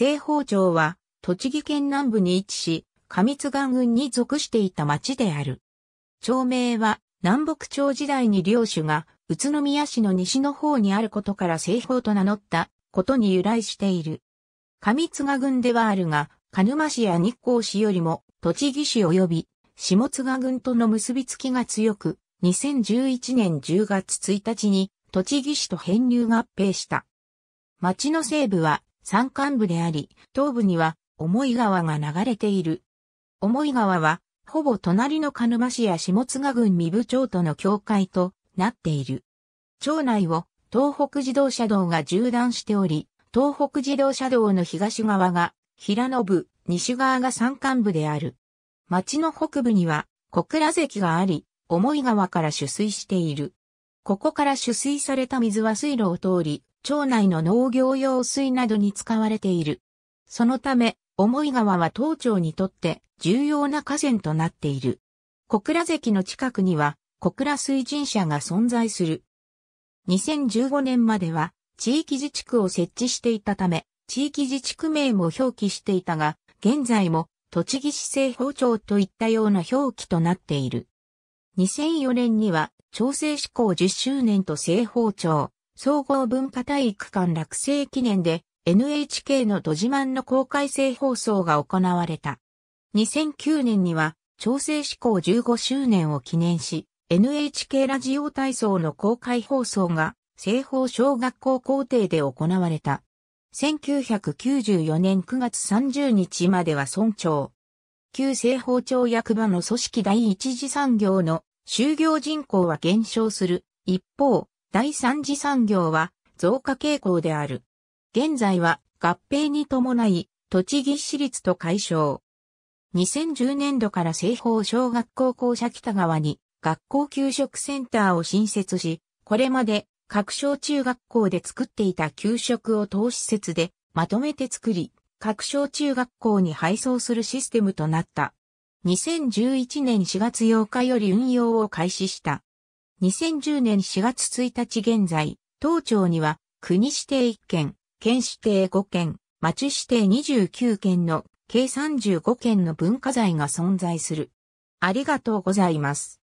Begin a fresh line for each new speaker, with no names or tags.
西方町は、栃木県南部に位置し、上津岩郡に属していた町である。町名は、南北朝時代に領主が、宇都宮市の西の方にあることから西方と名乗ったことに由来している。上津賀郡ではあるが、鹿沼市や日光市よりも、栃木市及び、下津賀郡との結びつきが強く、2011年10月1日に、栃木市と編入合併した。町の西部は、山間部であり、東部には重井川が流れている。重井川は、ほぼ隣の鹿沼市や下津賀郡三部町との境界となっている。町内を東北自動車道が縦断しており、東北自動車道の東側が平野部、西側が山間部である。町の北部には小倉関があり、重井川から取水している。ここから取水された水は水路を通り、町内の農業用水などに使われている。そのため、重井川は当町にとって重要な河川となっている。小倉関の近くには小倉水神社が存在する。2015年までは地域自治区を設置していたため、地域自治区名も表記していたが、現在も栃木市政法庁といったような表記となっている。2004年には、調整施行10周年と政法庁、総合文化体育館落成記念で NHK の土自慢の公開制放送が行われた。2009年には調整施行15周年を記念し NHK ラジオ体操の公開放送が西方小学校校庭で行われた。1994年9月30日までは村長。旧西方町役場の組織第一次産業の就業人口は減少する。一方、第三次産業は増加傾向である。現在は合併に伴い、栃木市立と解消。2010年度から西方小学校校舎北側に学校給食センターを新設し、これまで各小中学校で作っていた給食を資施設でまとめて作り、各小中学校に配送するシステムとなった。2011年4月8日より運用を開始した。2010年4月1日現在、当庁には国指定1件、県指定5件、町指定29件の計35件の文化財が存在する。ありがとうございます。